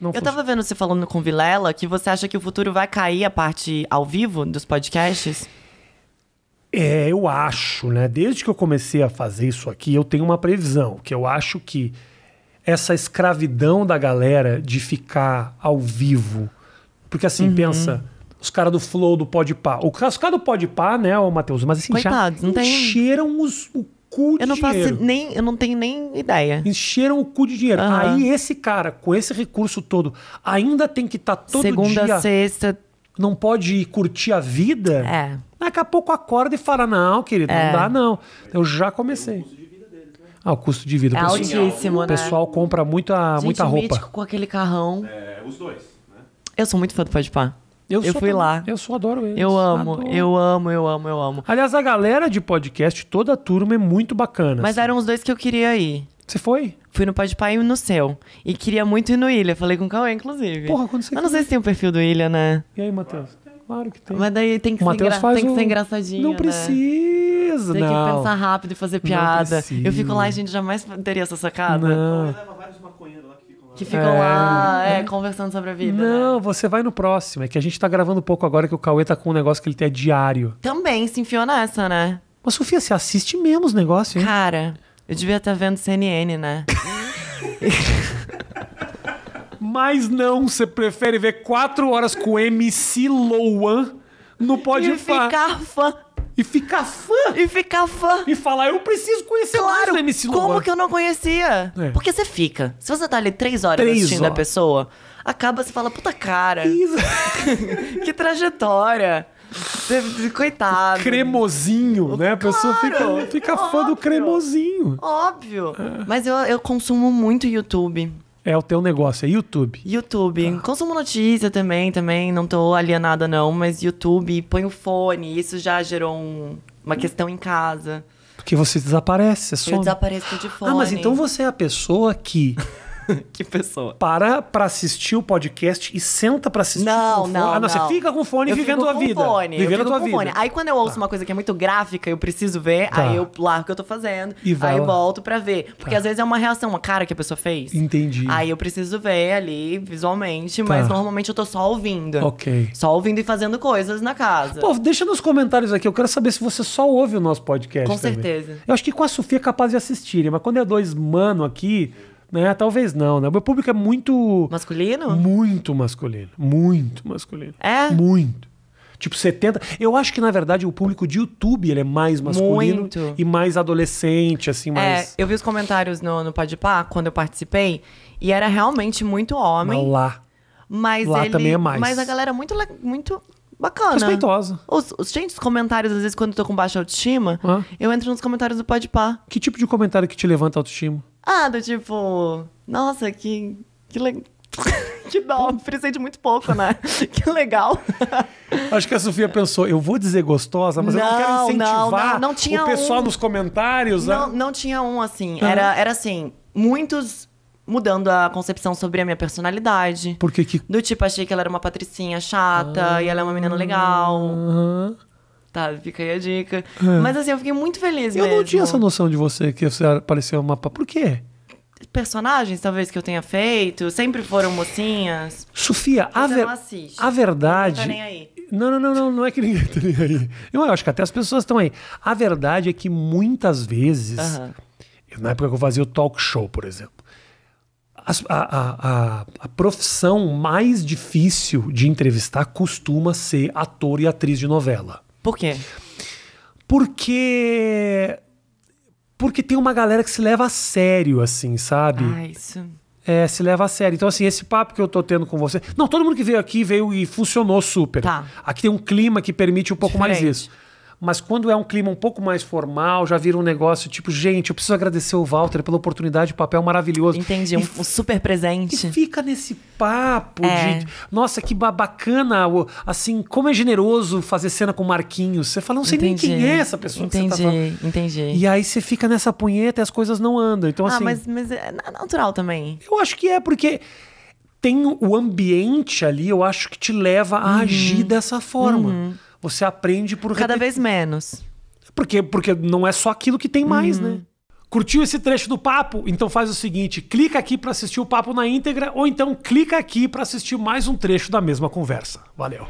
Não eu fugiu. tava vendo você falando com Vilela que você acha que o futuro vai cair a parte ao vivo dos podcasts? É, eu acho, né? Desde que eu comecei a fazer isso aqui, eu tenho uma previsão, que eu acho que essa escravidão da galera de ficar ao vivo. Porque assim, uhum. pensa, os caras do Flow, do Podpah. Os caras do Podpah, né, o Matheus? Mas assim, Coitados, já encheram os, o cu de eu não dinheiro. Faço nem, eu não tenho nem ideia. Encheram o cu de dinheiro. Uhum. Aí esse cara, com esse recurso todo, ainda tem que estar tá todo Segunda, dia... Segunda, sexta... Não pode curtir a vida? É. Daqui a pouco acorda e fala, não, querido, é. não dá não. Eu já comecei. Ah, o custo de vida. É pessoal, altíssimo, né? O pessoal compra muita, Gente, muita roupa. com aquele carrão. É, os dois, né? Eu sou muito fã do Pode Pá. Eu, eu fui lá. Eu só adoro eles. Eu amo, adoro. eu amo, eu amo, eu amo. Aliás, a galera de podcast, toda a turma é muito bacana. Mas assim. eram os dois que eu queria ir. Você foi? Fui no Pode Pai e no Céu. E queria muito ir no Ilha. Falei com o Cauê, inclusive. Porra, quando você. Eu não sei se tem o perfil do Ilha, né? E aí, Matheus? Claro que tem. Mas daí tem que, ser, engra... tem que ser, engraçadinho. Não né? precisa, né? Tem que pensar rápido e fazer piada. Eu fico lá, e a gente jamais teria essa sacada. Não. Que ficam é... lá é, conversando sobre a vida. Né? Não, né? você vai no próximo. É que a gente tá gravando um pouco agora que o Cauê tá com um negócio que ele tem é diário. Também se enfiou nessa, né? Mas, Sofia, você assiste mesmo os negócios, hein? Cara, eu devia estar tá vendo CNN, né? Mas não, você prefere ver quatro horas com MC Loan no Pode E ficar fã e ficar fã. E ficar fã. E falar, eu preciso conhecer claro, mais do MC Luan. Como que eu não conhecia? É. Porque você fica. Se você tá ali três horas três assistindo horas. a pessoa, acaba, você fala, puta cara. Isso. que trajetória. Coitado. Cremosinho, né? A claro, pessoa fica, fica fã do cremosinho. Óbvio. É. Mas eu, eu consumo muito YouTube. É o teu negócio, é YouTube. YouTube. Tá. Consumo notícia também, também. Não tô alienada, não, mas YouTube, põe o fone. Isso já gerou um, uma questão em casa. Porque você desaparece, é só. Eu desapareço de fone. Ah, mas então você é a pessoa que que pessoa. Para pra assistir o podcast e senta pra assistir. Não, com não, fone. Ah, não, não. Você fica com o fone eu vivendo a vida. Fone, vivendo eu fico a tua vida. Fone. Aí quando eu ouço tá. uma coisa que é muito gráfica, eu preciso ver, tá. aí eu largo o que eu tô fazendo. E vai aí lá. volto pra ver. Porque tá. às vezes é uma reação, uma cara que a pessoa fez. Entendi. Aí eu preciso ver ali visualmente, mas tá. normalmente eu tô só ouvindo. Ok. Só ouvindo e fazendo coisas na casa. Pô, deixa nos comentários aqui. Eu quero saber se você só ouve o nosso podcast. Com também. certeza. Eu acho que com a Sofia é capaz de assistir, mas quando é dois mano aqui. Né? Talvez não, né? O meu público é muito. Masculino? Muito masculino. Muito masculino. É? Muito. Tipo 70. Eu acho que, na verdade, o público de YouTube ele é mais masculino muito. e mais adolescente, assim, é, mais. É, eu vi os comentários no, no Pá quando eu participei, e era realmente muito homem. lá. Mas lá ele, também é mais. Mas a galera é muito, muito bacana. Respeitosa. Os, os, gente, os comentários, às vezes, quando eu tô com baixa autoestima, ah. eu entro nos comentários do Pá Que tipo de comentário que te levanta a autoestima? Ah, do tipo, nossa, que. Que legal. que dó, hum. presente de muito pouco, né? que legal. Acho que a Sofia pensou, eu vou dizer gostosa, mas não, eu não quero incentivar não, não, não o pessoal um... nos comentários. Né? Não, a... não tinha um assim. Ah. Era, era assim, muitos mudando a concepção sobre a minha personalidade. Por que que... Do tipo, achei que ela era uma patricinha chata ah. e ela é uma menina legal. Ah, aham. Tá, fica aí a dica. É. Mas assim, eu fiquei muito feliz Eu mesmo. não tinha essa noção de você, que você apareceu no mapa. Por quê? Personagens, talvez, que eu tenha feito. Sempre foram mocinhas. Sofia, a, ver... a verdade... Não tá nem aí. Não, não, não, não, não é que ninguém tá nem aí. Eu acho que até as pessoas estão aí. A verdade é que muitas vezes... Na época que eu fazia o talk show, por exemplo. A, a, a, a, profissão mais difícil de entrevistar costuma ser ator e atriz de novela. Por quê? Porque. Porque tem uma galera que se leva a sério, assim, sabe? Ah, isso. É, se leva a sério. Então, assim, esse papo que eu tô tendo com você. Não, todo mundo que veio aqui veio e funcionou super. Tá. Aqui tem um clima que permite um pouco Diferente. mais isso. Mas quando é um clima um pouco mais formal, já vira um negócio tipo, gente, eu preciso agradecer o Walter pela oportunidade, o papel é maravilhoso. Entendi, e, um super presente. E fica nesse papo é. de, nossa, que bacana, assim, como é generoso fazer cena com Marquinhos. Você fala, não sei entendi. nem quem é essa pessoa entendi, que você tá falando. Entendi. E aí você fica nessa punheta e as coisas não andam. Então, ah, assim, mas, mas é natural também. Eu acho que é, porque tem o ambiente ali, eu acho que te leva a uhum. agir dessa forma. Uhum você aprende por Cada repetir. vez menos. Porque, porque não é só aquilo que tem mais, né? uhum. né? Curtiu esse trecho do papo? Então faz o seguinte: clica aqui para assistir o papo na íntegra, ou então clica aqui para assistir mais um trecho da mesma conversa. Valeu!